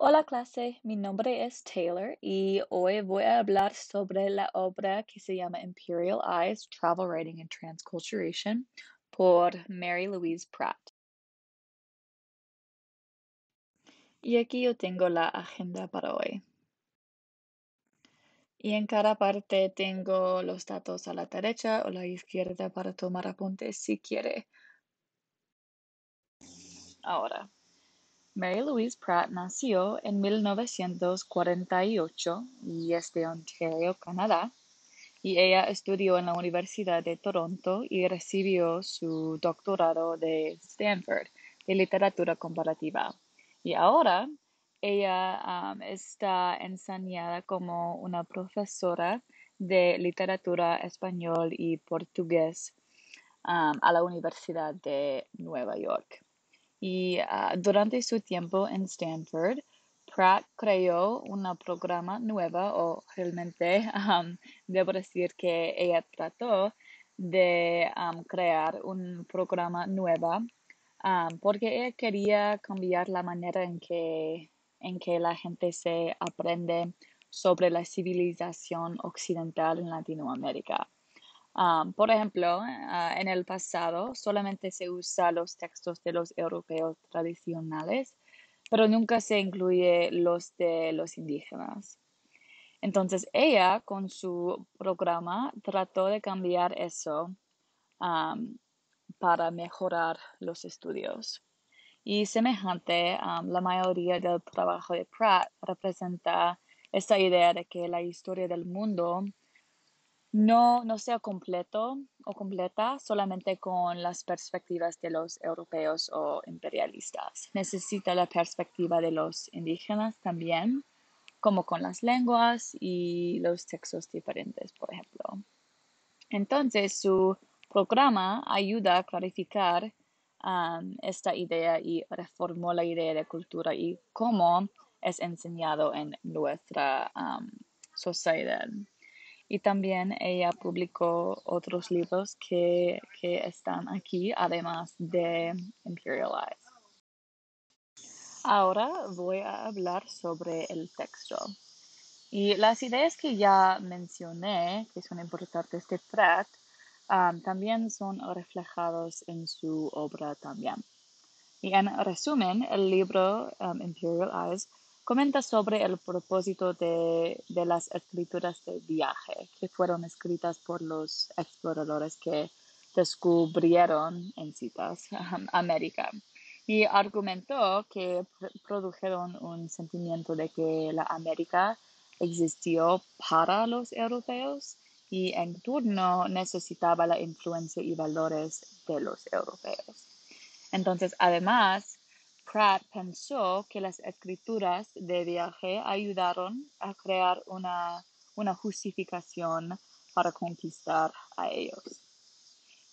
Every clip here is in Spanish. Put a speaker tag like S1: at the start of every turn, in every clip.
S1: Hola clase, mi nombre es Taylor y hoy voy a hablar sobre la obra que se llama Imperial Eyes, Travel Writing and Transculturation por Mary Louise Pratt. Y aquí yo tengo la agenda para hoy. Y en cada parte tengo los datos a la derecha o la izquierda para tomar apuntes si quiere. Ahora, Mary Louise Pratt nació en 1948 y es de Ontario, Canadá, y ella estudió en la Universidad de Toronto y recibió su doctorado de Stanford en literatura comparativa. Y ahora ella um, está enseñada como una profesora de literatura español y portugués um, a la Universidad de Nueva York. Y ah, durante su tiempo en Stanford, Pratt creó un programa nueva o realmente debo decir que ella trató de crear un programa nueva porque ella quería cambiar la manera en que, en que la gente se aprende sobre la civilización occidental en Latinoamérica. Ah, por ejemplo, ah, en el pasado solamente se usa los textos de los europeos tradicionales, pero nunca se incluye los de los indígenas. Entonces ella con su programa trató de cambiar eso ah, para mejorar los estudios. Y semejante, la mayoría del trabajo de Pratt representa esta idea de que la historia del mundo no, sea completo o completa solamente con las perspectivas de los europeos o imperialistas. Necesita la perspectiva de los indígenas también, como con las lenguas y los textos diferentes, por ejemplo. Entonces, su programa ayuda a clarificar um, esta idea y reformó la idea de cultura y cómo es enseñado en nuestra um, sociedad. Y también ella publicó otros libros que, están aquí, además de Imperial Eyes. Ahora voy a hablar sobre el texto. Y las ideas que ya mencioné, que son importantes de Pratt, um, también son reflejados en su obra también. Y en resumen, el libro um, Imperial Eyes Comenta sobre el propósito de, de las escrituras de viaje que fueron escritas por los exploradores que descubrieron, en citas, América. Y argumentó que produjeron un sentimiento de que la América existió para los europeos y en turno necesitaba la influencia y valores de los europeos. Entonces, además, Pratt pensó que las escrituras de viaje ayudaron a crear una, justificación para conquistar a ellos.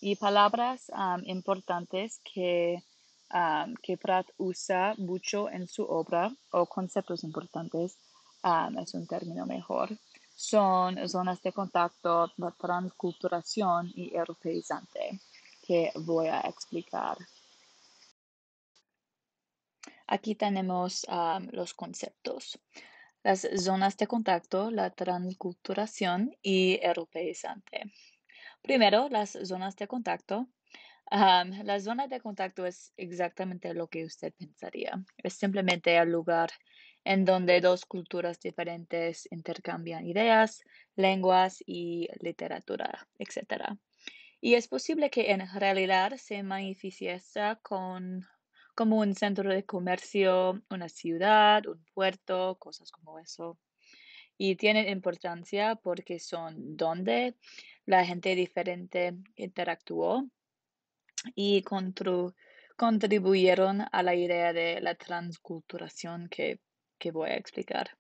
S1: Y palabras um, importantes que, um, que Pratt usa mucho en su obra, o conceptos importantes, um, es un término mejor, son zonas de contacto, transculturación y europeizante, que voy a explicar Aquí tenemos ah, los conceptos, las zonas de contacto, la transculturación y europeizante. Primero, las zonas de contacto. la zona de contacto es exactamente lo que usted pensaría. Es simplemente el lugar en donde dos culturas diferentes intercambian ideas, lenguas y literatura, etc. Y es posible que en realidad se manifieste con como un centro de comercio, una ciudad, un puerto, cosas como eso. Y tienen importancia porque son donde la gente diferente interactuó y contribuyeron a la idea de la transculturación que, que voy a explicar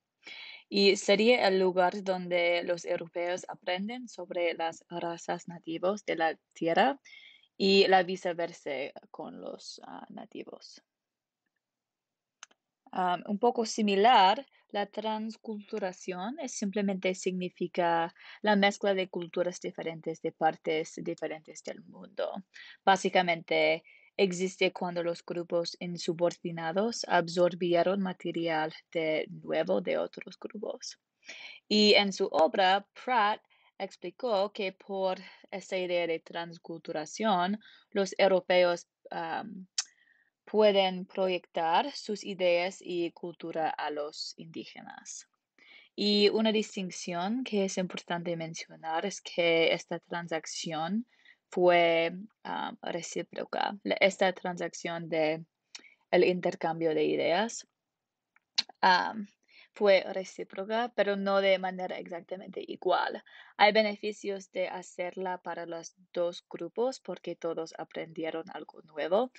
S1: y sería el lugar donde los europeos aprenden sobre las razas nativas de la tierra y la viceversa con los ah, nativos. Ah, un poco similar, la transculturación simplemente significa la mezcla de culturas diferentes de partes diferentes del mundo. Básicamente, existe cuando los grupos insubordinados absorbieron material de nuevo de otros grupos. Y en su obra, Pratt explicó que por esa idea de transculturación, los europeos pueden proyectar sus ideas y cultura a los indígenas. Y una distinción que es importante mencionar es que esta transacción fue recíproca. Esta transacción de el intercambio de ideas fue recíproca, pero no de manera exactamente igual. Hay beneficios de hacerla para los dos grupos porque todos aprendieron algo nuevo,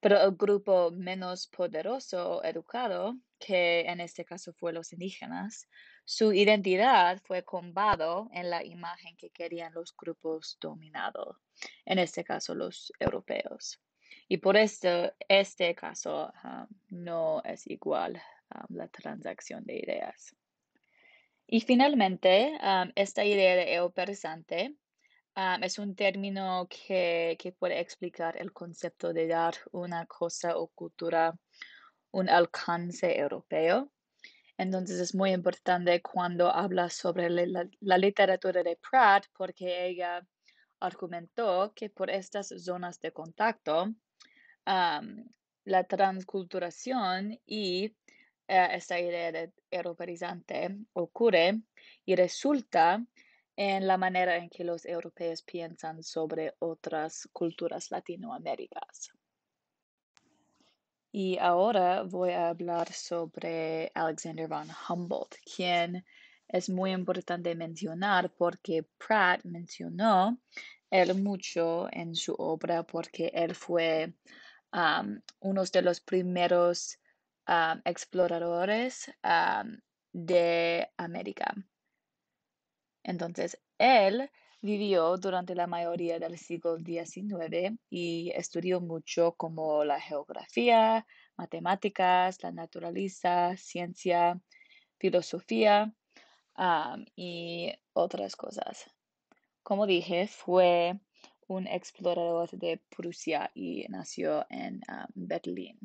S1: pero el grupo menos poderoso o educado, que en este caso fue los indígenas, su identidad fue combado en la imagen que querían los grupos dominados, en este caso los europeos. Y por esto, este caso no es igual la transacción de ideas. Y finalmente, esta idea de eo es un término que, puede explicar el concepto de dar una cosa o cultura un alcance europeo. Entonces es muy importante cuando habla sobre la, literatura de Pratt porque ella argumentó que por estas zonas de contacto, la transculturación y eh, esta idea de europeizante ocurre y resulta en la manera en que los europeos piensan sobre otras culturas latinoamericanas. Y ahora voy a hablar sobre Alexander von Humboldt, quien es muy importante mencionar porque Pratt mencionó él mucho en su obra porque él fue uno de los primeros exploradores de América. Entonces, él vivió durante la mayoría del siglo XIX y estudió mucho como la geografía, matemáticas, la naturaleza, ciencia, filosofía y otras cosas. Como dije, fue un explorador de Prusia y nació en Berlín.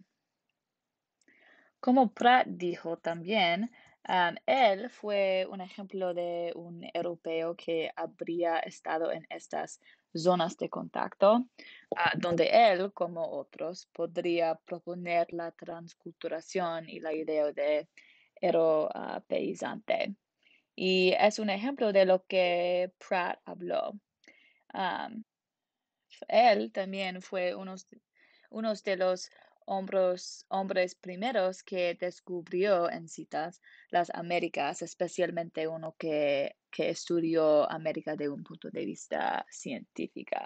S1: Como Pratt dijo también, um, él fue un ejemplo de un europeo que habría estado en estas zonas de contacto, ah, donde él, como otros, podría proponer la transculturación y la idea de europeizante. Y es un ejemplo de lo que Pratt habló. Um, él también fue uno de los hombres primeros que descubrió en citas las Américas, especialmente uno que, estudió América de un punto de vista científico.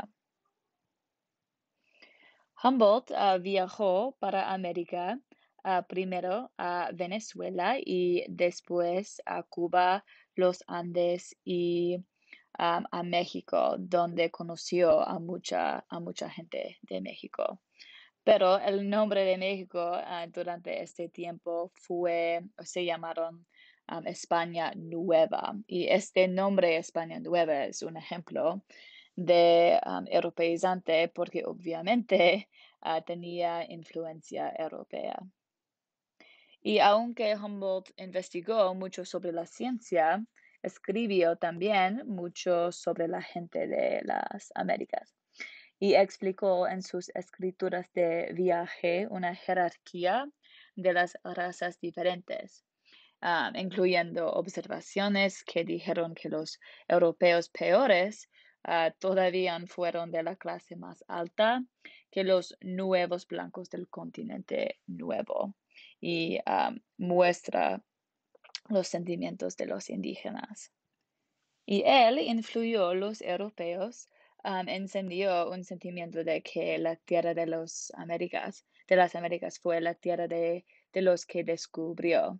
S1: Humboldt ah, viajó para América ah, primero a Venezuela y después a Cuba, los Andes y ah, a México, donde conoció a mucha gente de México. Pero el nombre de México ah, durante este tiempo fue, se llamaron ah, España Nueva. Y este nombre España Nueva es un ejemplo de ah, europeizante porque obviamente tenía influencia europea. Y aunque Humboldt investigó mucho sobre la ciencia, escribió también mucho sobre la gente de las Américas y explicó en sus escrituras de viaje una jerarquía de las razas diferentes. Ah, incluyendo observaciones que dijeron que los europeos peores ah, todavía fueron de la clase más alta que los nuevos blancos del continente nuevo y ah, muestra los sentimientos de los indígenas. Y él influyó a los europeos encendió un sentimiento de que la tierra de los Américas, de las Américas fue la tierra de, los que descubrió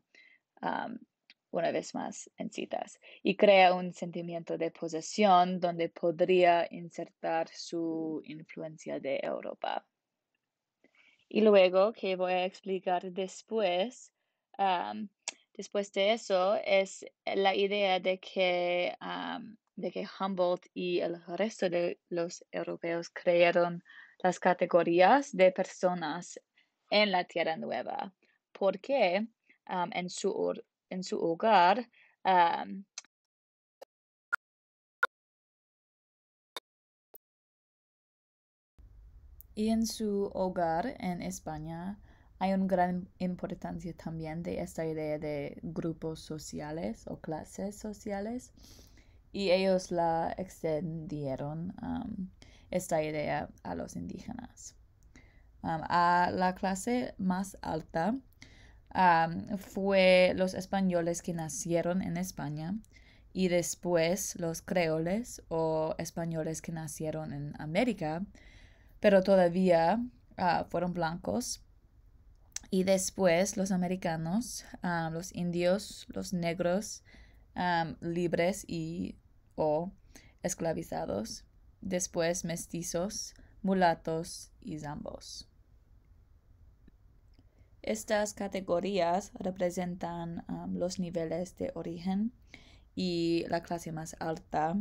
S1: una vez más en citas y crea un sentimiento de posesión donde podría insertar su influencia de Europa. Y luego, que voy a explicar después, después de eso, es la idea de que de que Humboldt y el resto de los europeos crearon las categorías de personas en la Tierra Nueva, porque en, su, hogar y en su hogar en España hay una gran importancia también de esta idea de grupos sociales o clases sociales y ellos la extendieron um, esta idea a los indígenas. Um, a la clase más alta um, fue los españoles que nacieron en España y después los creoles o españoles que nacieron en América, pero todavía uh, fueron blancos. Y después los americanos, los indios, los negros, libres y o esclavizados, después mestizos, mulatos y zambos. Estas categorías representan los niveles de origen y la clase más alta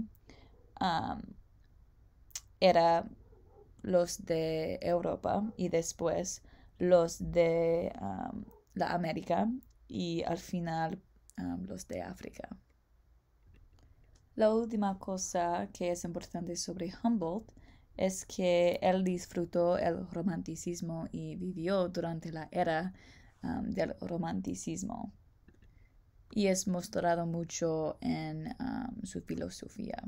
S1: era los de Europa y después los de la América y al final los de África. La última cosa que es importante sobre Humboldt es que él disfrutó el romanticismo y vivió durante la era um, del romanticismo. Y es mostrado mucho en um, su filosofía.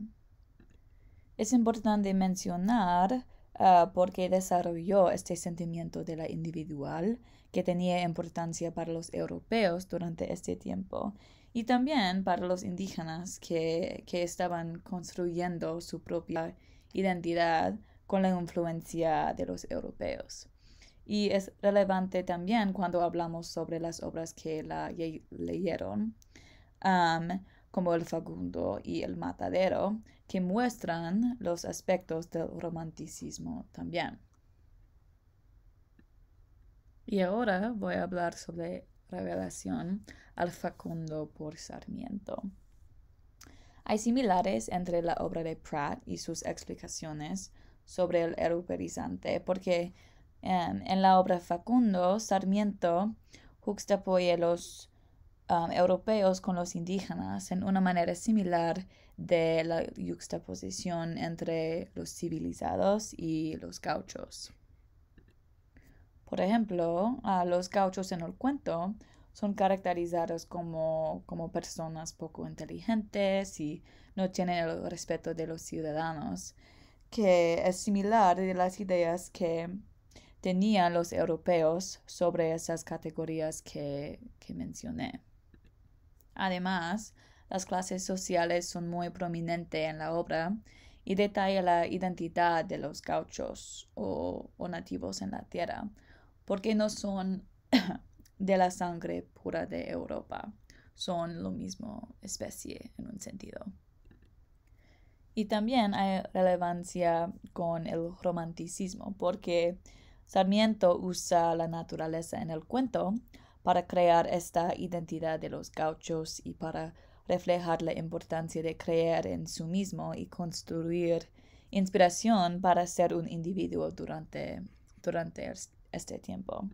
S1: Es importante mencionar Ah, porque desarrolló este sentimiento de la individual que tenía importancia para los europeos durante este tiempo y también para los indígenas que, que estaban construyendo su propia identidad con la influencia de los europeos. Y es relevante también cuando hablamos sobre las obras que la leyeron, como El Fagundo y El Matadero, que muestran los aspectos del romanticismo también. Y ahora voy a hablar sobre revelación al Facundo por Sarmiento. Hay similares entre la obra de Pratt y sus explicaciones sobre el eruperizante, porque em, en la obra Facundo, Sarmiento juxtapoye los um, europeos con los indígenas en una manera similar de la yuxtaposición entre los civilizados y los gauchos. Por ejemplo, a los gauchos en el cuento son caracterizados como, personas poco inteligentes y no tienen el respeto de los ciudadanos, que es similar a las ideas que tenían los europeos sobre esas categorías que mencioné. Además, las clases sociales son muy prominentes en la obra y detalla la identidad de los gauchos o, nativos en la tierra, porque no son de la sangre pura de Europa, son lo mismo especie en un sentido. Y también hay relevancia con el romanticismo, porque Sarmiento usa la naturaleza en el cuento para crear esta identidad de los gauchos y para reflejar la importancia de creer en su mismo y construir inspiración para ser un individuo durante, durante este tiempo.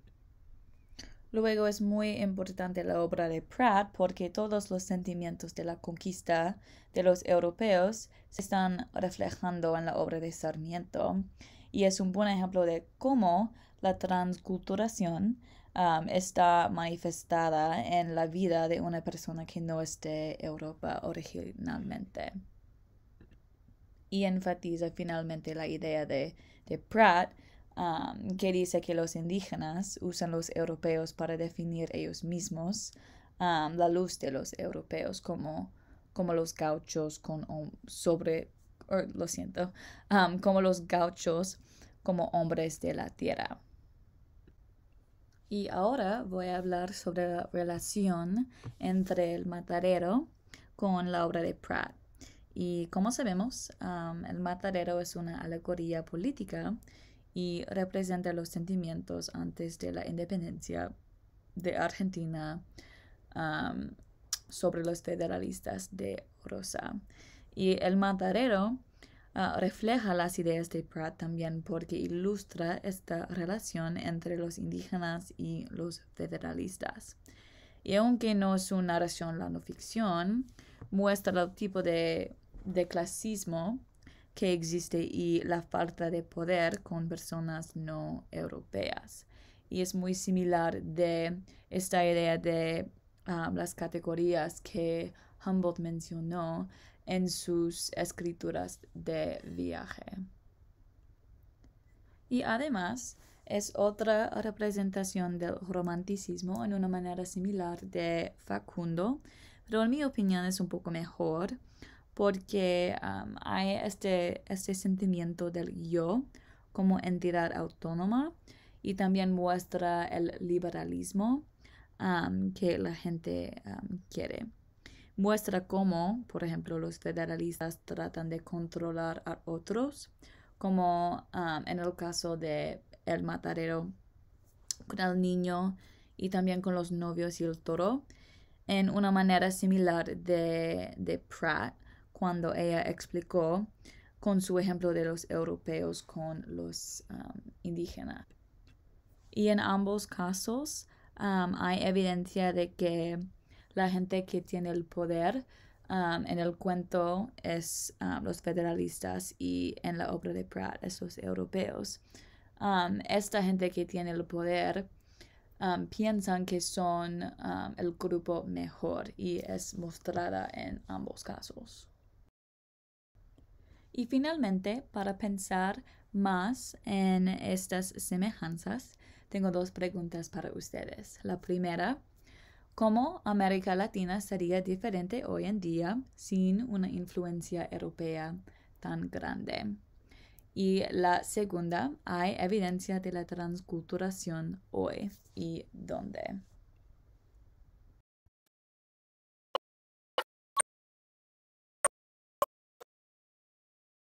S1: Luego es muy importante la obra de Pratt porque todos los sentimientos de la conquista de los europeos se están reflejando en la obra de Sarmiento, y es un buen ejemplo de cómo la transculturación um, está manifestada en la vida de una persona que no es de Europa originalmente. Y enfatiza finalmente la idea de, Pratt, um, que dice que los indígenas usan los europeos para definir ellos mismos um, la luz de los europeos como, como los gauchos con sobre lo siento, como los gauchos, como hombres de la tierra. Y ahora voy a hablar sobre la relación entre el matadero con la obra de Pratt. Y como sabemos, el matadero es una alegoría política y representa los sentimientos antes de la independencia de Argentina sobre los federalistas de Rosa. Y el Matarero ah, refleja las ideas de Pratt también porque ilustra esta relación entre los indígenas y los federalistas. Y aunque no es una narración la no ficción, muestra el tipo de, de clasismo que existe y la falta de poder con personas no europeas. Y es muy similar de esta idea de ah, las categorías que Humboldt mencionó, en sus escrituras de viaje. Y además es otra representación del romanticismo en una manera similar de Facundo, pero en mi opinión es un poco mejor porque um, hay este, este, sentimiento del yo como entidad autónoma y también muestra el liberalismo um, que la gente um, quiere. Muestra cómo, por ejemplo, los federalistas tratan de controlar a otros, como um, en el caso de El Matadero con el niño y también con los novios y el toro, en una manera similar de, Pratt cuando ella explicó con su ejemplo de los europeos con los um, indígenas. Y en ambos casos um, hay evidencia de que la gente que tiene el poder um, en el cuento es um, los federalistas y en la obra de Pratt es los europeos. Um, esta gente que tiene el poder piensan que son el grupo mejor y es mostrada en ambos casos. Y finalmente, para pensar más en estas semejanzas, tengo dos preguntas para ustedes. La primera, ¿Cómo América Latina sería diferente hoy en día sin una influencia europea tan grande? Y la segunda, ¿hay evidencia de la transculturación hoy y dónde?